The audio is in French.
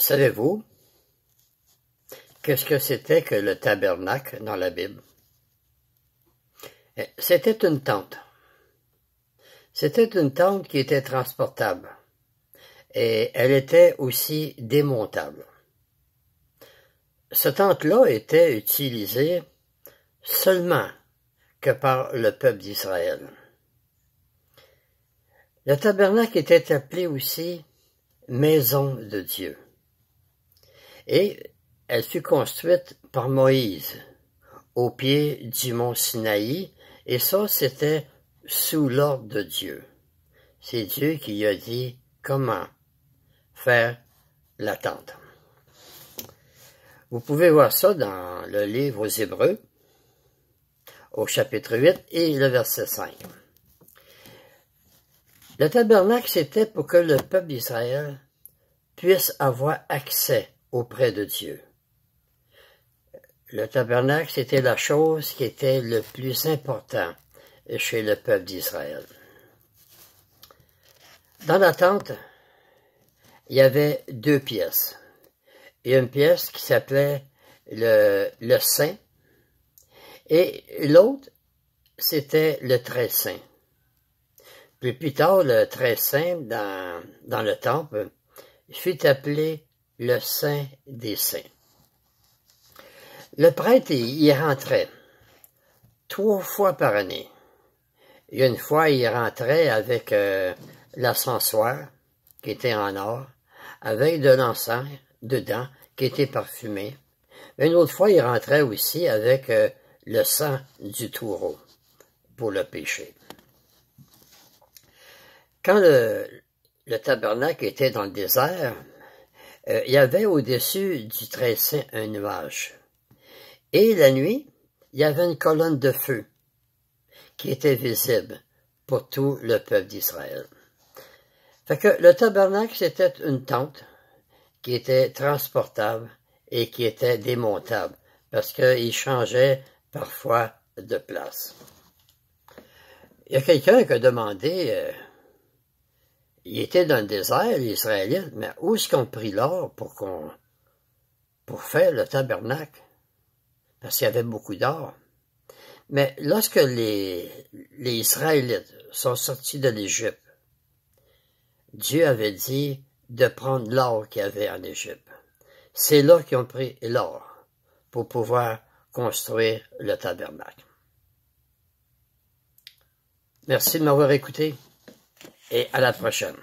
Savez-vous qu'est-ce que c'était que le tabernacle dans la Bible? Eh, c'était une tente. C'était une tente qui était transportable et elle était aussi démontable. Cette tente-là était utilisée seulement que par le peuple d'Israël. Le tabernacle était appelé aussi maison de Dieu et elle fut construite par Moïse au pied du mont Sinaï, et ça c'était sous l'ordre de Dieu. C'est Dieu qui a dit comment faire la tente. Vous pouvez voir ça dans le livre aux Hébreux, au chapitre 8 et le verset 5. Le tabernacle, c'était pour que le peuple d'Israël puisse avoir accès auprès de Dieu. Le tabernacle, c'était la chose qui était le plus important chez le peuple d'Israël. Dans la tente, il y avait deux pièces. Il y a une pièce qui s'appelait le, le Saint et l'autre, c'était le Très Saint. Puis plus tard, le Très Saint, dans, dans le temple, fut appelé le Saint des Saints. Le prêtre y rentrait trois fois par année. une fois, il rentrait avec euh, l'ascenseur, qui était en or, avec de l'encens dedans, qui était parfumé. Une autre fois, il rentrait aussi avec euh, le sang du taureau pour le péché. Quand le tabernacle était dans le désert, euh, il y avait au-dessus du très un nuage. Et la nuit, il y avait une colonne de feu qui était visible pour tout le peuple d'Israël. Fait que le tabernacle, c'était une tente qui était transportable et qui était démontable parce qu'il changeait parfois de place. Il y a quelqu'un qui a demandé euh, ils étaient dans le désert, les Israélites, mais où est-ce qu'on prit l'or pour qu'on pour faire le tabernacle? Parce qu'il y avait beaucoup d'or. Mais lorsque les, les Israélites sont sortis de l'Égypte, Dieu avait dit de prendre l'or qu'il y avait en Égypte. C'est là qu'ils ont pris l'or pour pouvoir construire le tabernacle. Merci de m'avoir écouté et à la prochaine.